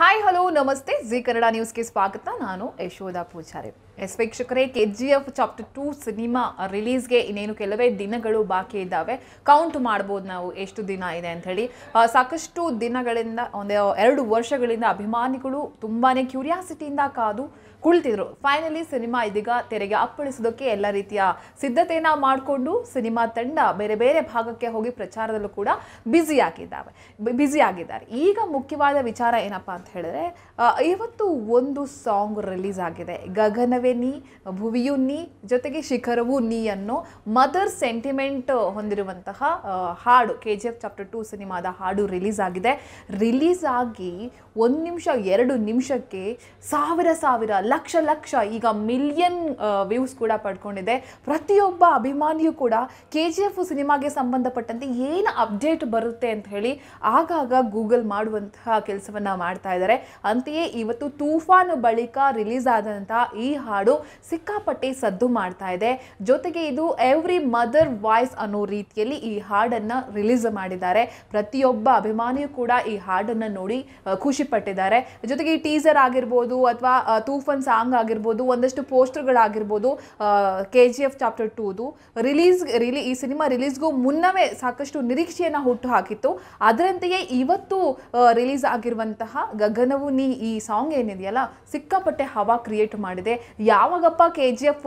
hi hello ನಮಸ್ತೆ ಜಿ ಕನ್ನಡ ನ್ಯೂಸ್ಗೆ ಸ್ವಾಗತ ನಾನು ಯಶೋಧ ಪೂಜಾರಿ ಎಸ್ ವೀಕ್ಷಕರೇ K G F chapter two cinema ರಿಲೀಸ್ಗೆ ಇನ್ನೇನು ಕೆಲವೇ ದಿನಗಳು ಬಾಕಿ ಇದ್ದಾವೆ ಕೌಂಟ್ ಮಾಡ್ಬೋದು ನಾವು ಎಷ್ಟು ದಿನ ಇದೆ ಅಂಥೇಳಿ ಸಾಕಷ್ಟು ದಿನಗಳಿಂದ ಒಂದು ಎರಡು ವರ್ಷಗಳಿಂದ ಅಭಿಮಾನಿಗಳು ತುಂಬಾ ಕ್ಯೂರಿಯಾಸಿಟಿಯಿಂದ ಕಾದು ಕುಳಿತಿದ್ರು ಫೈನಲಿ ಸಿನಿಮಾ ಇದೀಗ ತೆರೆಗೆ ಅಪ್ಪಳಿಸೋದಕ್ಕೆ ಎಲ್ಲ ರೀತಿಯ ಸಿದ್ಧತೆಯನ್ನ ಮಾಡಿಕೊಂಡು ಸಿನಿಮಾ ತಂಡ ಬೇರೆ ಬೇರೆ ಭಾಗಕ್ಕೆ ಹೋಗಿ ಪ್ರಚಾರದಲ್ಲೂ ಕೂಡ ಬ್ಯುಸಿ ಆಗಿದ್ದಾವೆ ಬ್ಯುಸಿ ಆಗಿದ್ದಾರೆ ಈಗ ಮುಖ್ಯವಾದ ವಿಚಾರ ಏನಪ್ಪಾ ಅಂತ ಹೇಳಿದ್ರೆ ಇವತ್ತು ಒಂದು ಸಾಂಗ್ ರಿಲೀಸ್ ಆಗಿದೆ ಗಗನವೇ ಪೃಥ್ವಿಯೇ ನೀ ಭುವಿಯು ನೀ ಜೊತೆಗೆ ಶಿಖರವು ನೀ ಅನ್ನೋ ಮದರ್ ಸೆಂಟಿಮೆಂಟ್ ಹೊಂದಿರುವಂತಹ ಹಾಡು K G F chapter two ಸಿನಿಮಾದ ಹಾಡು ರಿಲೀಸ್ ಆಗಿದೆ ರಿಲೀಸ್ ಆಗಿ ಒಂದು ನಿಮಿಷ ಎರಡು ನಿಮಿಷಕ್ಕೆ ಸಾವಿರ ಸಾವಿರ ಲಕ್ಷ ಲಕ್ಷ ಈಗ ಮಿಲಿಯನ್ ವ್ಯೂಸ್ ಕೂಡ ಪಡ್ಕೊಂಡಿದೆ ಪ್ರತಿಯೊಬ್ಬ ಅಭಿಮಾನಿಯು ಕೂಡ ಕೆ ಜಿ ಎಫ್ ಸಿನಿಮಾಗೆ ಸಂಬಂಧಪಟ್ಟಂತೆ ಏನು ಅಪ್ಡೇಟ್ ಬರುತ್ತೆ ಅಂತ ಹೇಳಿ ಆಗಾಗ ಗೂಗಲ್ ಮಾಡುವಂತಹ ಕೆಲಸವನ್ನು ಮಾಡ್ತಾ ಇದ್ದಾರೆ ಅಂತೆಯೇ ಇವತ್ತು ತೂಫಾನು ಬಳಿಕ ರಿಲೀಸ್ ಆದಂತಹ ಈ ಹಾಡು ಸಿಕ್ಕಾಪಟ್ಟೆ ಸದ್ದು ಮಾಡ್ತಾ ಇದೆ ಜೊತೆಗೆ ಇದು ಎವ್ರಿ ಮದರ್ ವಾಯ್ಸ್ ಅನ್ನೋ ರೀತಿಯಲ್ಲಿ ಈ ಹಾಡನ್ನು ರಿಲೀಸ್ ಮಾಡಿದ್ದಾರೆ ಪ್ರತಿಯೊಬ್ಬ ಅಭಿಮಾನಿಯೂ ಕೂಡ ಈ ಹಾಡನ್ನು ನೋಡಿ ಖುಷಿ ಪಟ್ಟಿದ್ದಾರೆ ಜೊತೆಗೆ ಈ ಟೀಸರ್ ಆಗಿರ್ಬೋದು ಅಥವಾ ತೂಫನ್ ಸಾಂಗ್ ಆಗಿರ್ಬೋದು ಒಂದಷ್ಟು ಪೋಸ್ಟರ್ಗಳಾಗಿರ್ಬೋದು ಕೆ ಜಿ ಎಫ್ ಚಾಪ್ಟರ್ ಟೂದು ರಿಲೀಸ್ ರಿಲೀ ಈ ಸಿನಿಮಾ ರಿಲೀಸ್ಗೂ ಮುನ್ನವೇ ಸಾಕಷ್ಟು ನಿರೀಕ್ಷೆಯನ್ನು ಹುಟ್ಟು ಹಾಕಿತ್ತು ಅದರಂತೆಯೇ ಇವತ್ತು ರಿಲೀಸ್ ಆಗಿರುವಂತಹ ಗಗನವು ನೀ ಈ ಸಾಂಗ್ ಏನಿದೆಯಲ್ಲ ಸಿಕ್ಕಾಪಟ್ಟೆ ಹವಾ ಕ್ರಿಯೇಟ್ ಮಾಡಿದೆ ಯಾವಾಗಪ್ಪ K G F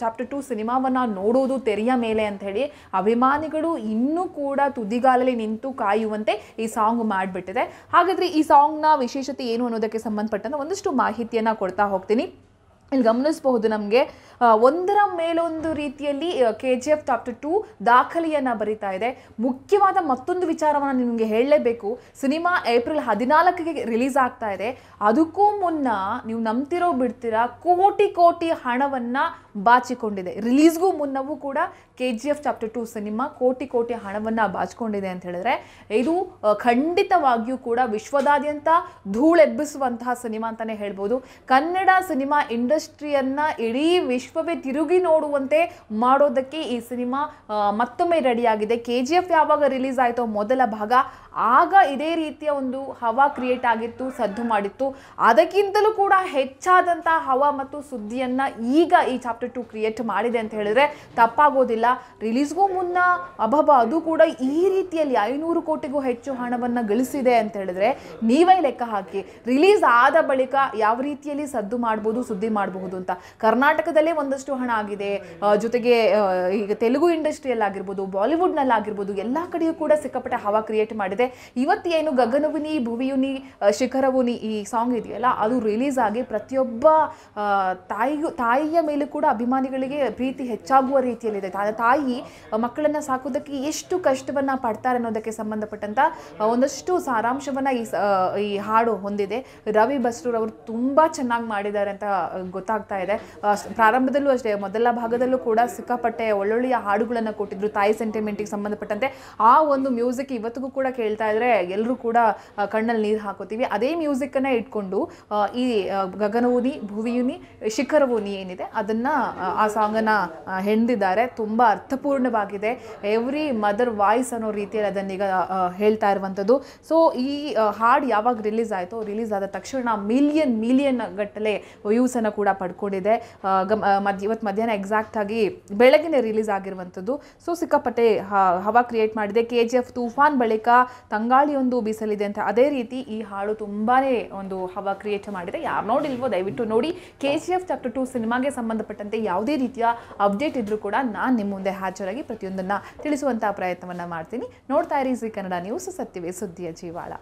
chapter two ಸಿನಿಮಾವನ್ನು ನೋಡೋದು ತೆರೆಯ ಮೇಲೆ ಅಂತ ಹೇಳಿ ಅಭಿಮಾನಿಗಳು ಇನ್ನೂ ಕೂಡ ತುದಿಗಾಲಲ್ಲಿ ನಿಂತು ಕಾಯುವಂತೆ ಈ ಸಾಂಗ್ ಮಾಡಿಬಿಟ್ಟಿದೆ ಹಾಗಾದರೆ ಈ ಸಾಂಗ್ನ ವಿಶೇಷತೆ ಏನು ಅನ್ನೋದಕ್ಕೆ ಸಂಬಂಧಪಟ್ಟಂತೆ ಒಂದಷ್ಟು ಮಾಹಿತಿಯನ್ನು ಕೊಡ್ತಾ ಹೋಗ್ತೀನಿ ಇಲ್ಲಿ ಗಮನಿಸಬಹುದು ನಮಗೆ ಒಂದರ ಮೇಲೊಂದು ರೀತಿಯಲ್ಲಿ K G F chapter two ದಾಖಲೆಯನ್ನು ಬರಿತಾ ಇದೆ ಮುಖ್ಯವಾದ ಮತ್ತೊಂದು ವಿಚಾರವನ್ನು ನಿಮಗೆ ಹೇಳಲೇಬೇಕು ಸಿನಿಮಾ ಏಪ್ರಿಲ್ ಹದಿನಾಲ್ಕಿಗೆ ರಿಲೀಸ್ ಆಗ್ತಾ ಇದೆ ಅದಕ್ಕೂ ಮುನ್ನ ನೀವು ನಂಬ್ತಿರೋ ಬಿಡ್ತೀರಾ ಕೋಟಿ ಕೋಟಿ ಹಣವನ್ನು ಬಾಚಿಕೊಂಡಿದೆ ರಿಲೀಸ್ಗೂ ಮುನ್ನವೂ ಕೂಡ K G F chapter two cinema ಕೋಟಿ ಕೋಟಿ ಹಣವನ್ನು ಬಾಚಿಕೊಂಡಿದೆ ಅಂತ ಹೇಳಿದ್ರೆ ಇದು ಖಂಡಿತವಾಗಿಯೂ ಕೂಡ ವಿಶ್ವದಾದ್ಯಂತ ಧೂಳೆಬ್ಬಿಸುವಂತಹ ಸಿನಿಮಾ ಅಂತಲೇ ಹೇಳ್ಬೋದು ಕನ್ನಡ ಸಿನಿಮಾ ಇಂಡಸ್ಟ್ರಿಯನ್ನು ಇಡೀ ವಿಶ್ವವೇ ತಿರುಗಿ ನೋಡುವಂತೆ ಮಾಡೋದಕ್ಕೆ ಈ ಸಿನಿಮಾ ಮತ್ತೊಮ್ಮೆ ರೆಡಿಯಾಗಿದೆ ಕೆ ಜಿ ಎಫ್ ಯಾವಾಗ ರಿಲೀಸ್ ಆಯಿತೋ ಮೊದಲ ಭಾಗ ಆಗ ಇದೇ ರೀತಿಯ ಒಂದು ಹವಾ ಕ್ರಿಯೇಟ್ ಆಗಿತ್ತು ಸದ್ದು ಮಾಡಿತ್ತು ಅದಕ್ಕಿಂತಲೂ ಕೂಡ ಹೆಚ್ಚಾದಂಥ ಹವಾ ಮತ್ತು ಸುದ್ದಿಯನ್ನು ಈಗ ಈ ಚಾಪ್ಟರ್ ಟು ಕ್ರಿಯೇಟ್ ಮಾಡಿದೆ ಅಂತ ಹೇಳಿದ್ರೆ ತಪ್ಪಾಗೋದಿಲ್ಲ ರಿಲೀಸ್ಗೂ ಮುನ್ನ ಅಭಾವ ಅದು ಕೂಡ ಈ ರೀತಿಯಲ್ಲಿ ಐನೂರು ಕೋಟಿಗೂ ಹೆಚ್ಚು ಹಣವನ್ನು ಗಳಿಸಿದೆ ಅಂತ ಹೇಳಿದ್ರೆ ನೀವೇ ಲೆಕ್ಕ ಹಾಕಿ ರಿಲೀಸ್ ಆದ ಬಳಿಕ ಯಾವ ರೀತಿಯಲ್ಲಿ ಸದ್ದು ಮಾಡ್ಬೋದು ಸುದ್ದಿ ಮಾಡಬಹುದು ಅಂತ ಕರ್ನಾಟಕದಲ್ಲೇ ಒಂದಷ್ಟು ಹಣ ಆಗಿದೆ ಜೊತೆಗೆ ಈಗ ತೆಲುಗು ಇಂಡಸ್ಟ್ರಿಯಲ್ಲಿ ಆಗಿರ್ಬೋದು ಬಾಲಿವುಡ್ನಲ್ಲಿ ಆಗಿರ್ಬೋದು ಎಲ್ಲ ಕಡೆಯೂ ಕೂಡ ಸಿಕ್ಕಾಪಟ್ಟೆ ಹವಾ ಕ್ರಿಯೇಟ್ ಮಾಡಿದೆ ಇವತ್ತು ಏನು ಭುವಿಯುನಿ ಶಿಖರವುನಿ ಈ ಸಾಂಗ್ ಇದೆಯಲ್ಲ ಅದು ರಿಲೀಸ್ ಆಗಿ ಪ್ರತಿಯೊಬ್ಬ ತಾಯಿಗೂ ತಾಯಿಯ ಮೇಲೆ ಕೂಡ ಅಭಿಮಾನಿಗಳಿಗೆ ಪ್ರೀತಿ ಹೆಚ್ಚಾಗುವ ರೀತಿಯಲ್ಲಿದೆ ತಾಯಿ ಮಕ್ಕಳನ್ನು ಸಾಕೋದಕ್ಕೆ ಎಷ್ಟು ಕಷ್ಟವನ್ನು ಪಡ್ತಾರೆ ಅನ್ನೋದಕ್ಕೆ ಸಂಬಂಧಪಟ್ಟಂಥ ಒಂದಷ್ಟು ಸಾರಾಂಶವನ್ನು ಈ ಈ ಹಾಡು ಹೊಂದಿದೆ ರವಿ ಬಸ್ರೂರ್ ಅವರು ತುಂಬ ಚೆನ್ನಾಗಿ ಮಾಡಿದ್ದಾರೆ ಅಂತ ಗೊತ್ತಾಗ್ತಾ ಇದೆ ಪ್ರಾರಂಭದಲ್ಲೂ ಅಷ್ಟೇ ಮೊದಲ ಭಾಗದಲ್ಲೂ ಕೂಡ ಸಿಕ್ಕಾಪಟ್ಟೆ ಒಳ್ಳೊಳ್ಳೆಯ ಹಾಡುಗಳನ್ನು ಕೊಟ್ಟಿದ್ರು ತಾಯಿ ಸೆಂಟಿಮೆಂಟಿಗೆ ಸಂಬಂಧಪಟ್ಟಂತೆ ಆ ಒಂದು ಮ್ಯೂಸಿಕ್ ಇವತ್ತಿಗೂ ಕೂಡ ಕೇಳ್ತಾ ಇದ್ರೆ ಎಲ್ಲರೂ ಕೂಡ ಕಣ್ಣಲ್ಲಿ ನೀರು ಹಾಕೋತೀವಿ ಅದೇ ಮ್ಯೂಸಿಕನ್ನ ಇಟ್ಕೊಂಡು ಈ ಗಗನವುನಿ ಭುವಿಯೂನಿ ಶಿಖರವುನಿ ಏನಿದೆ ಅದನ್ನು ಆ ಸಾಂಗನ್ನು ಹೆಣ್ದಿದ್ದಾರೆ ತುಂಬ ಅರ್ಥಪೂರ್ಣವಾಗಿದೆ ಎವ್ರಿ ಮದರ್ ವಾಯ್ಸ್ ಅನ್ನೋ ರೀತಿಯಲ್ಲಿ ಈಗ ಹೇಳ್ತಾ ಇರುವಂಥದ್ದು ಸೊ ಈ ಹಾಡು ಯಾವಾಗ ರಿಲೀಸ್ ಆಯಿತು ರಿಲೀಸ್ ಆದ ತಕ್ಷಣ ಮಿಲಿಯನ್ ಮಿಲಿಯನ್ ಗಟ್ಟಲೆ ವ್ಯೂಸನ್ನು ಕೂಡ ಪಡ್ಕೊಂಡಿದೆ ಮಧ್ಯ ಇವತ್ತು ಮಧ್ಯಾಹ್ನ ಆಗಿ ಬೆಳಗ್ಗೆ ರಿಲೀಸ್ ಆಗಿರುವಂಥದ್ದು ಸೊ ಸಿಕ್ಕಾಪಟ್ಟೆ ಹವಾ ಕ್ರಿಯೇಟ್ ಮಾಡಿದೆ ಕೆ ಜಿ ಎಫ್ ತೂಫಾನ್ ಬಳಿಕ ತಂಗಾಳಿಯೊಂದು ಬೀಸಲಿದೆ ಅಂತ ಅದೇ ರೀತಿ ಈ ಹಾಡು ತುಂಬಾ ಒಂದು ಹವಾ ಕ್ರಿಯೇಟ್ ಮಾಡಿದೆ ಯಾರು ನೋಡಿಲ್ವೋ ದಯವಿಟ್ಟು ನೋಡಿ K G F chapter two ಸಿನಿಮಾಗೆ ಸಂಬಂಧಪಟ್ಟಂತೆ ಯಾವದೇ ಯಾವುದೇ ರೀತಿಯ ಅಪ್ಡೇಟ್ ಇದ್ದರೂ ಕೂಡ ನಾನು ನಿಮ್ಮ ಮುಂದೆ ಹಾಜರಾಗಿ ಪ್ರತಿಯೊಂದನ್ನು ತಿಳಿಸುವಂತಹ ಪ್ರಯತ್ನವನ್ನು ಮಾಡ್ತೀನಿ ನೋಡ್ತಾ ಇರಿ ಜಿ ಕನ್ನಡ ನ್ಯೂಸ್ ಸತ್ಯವೇ ಸುದ್ದಿಯ ಜೀವಾಳ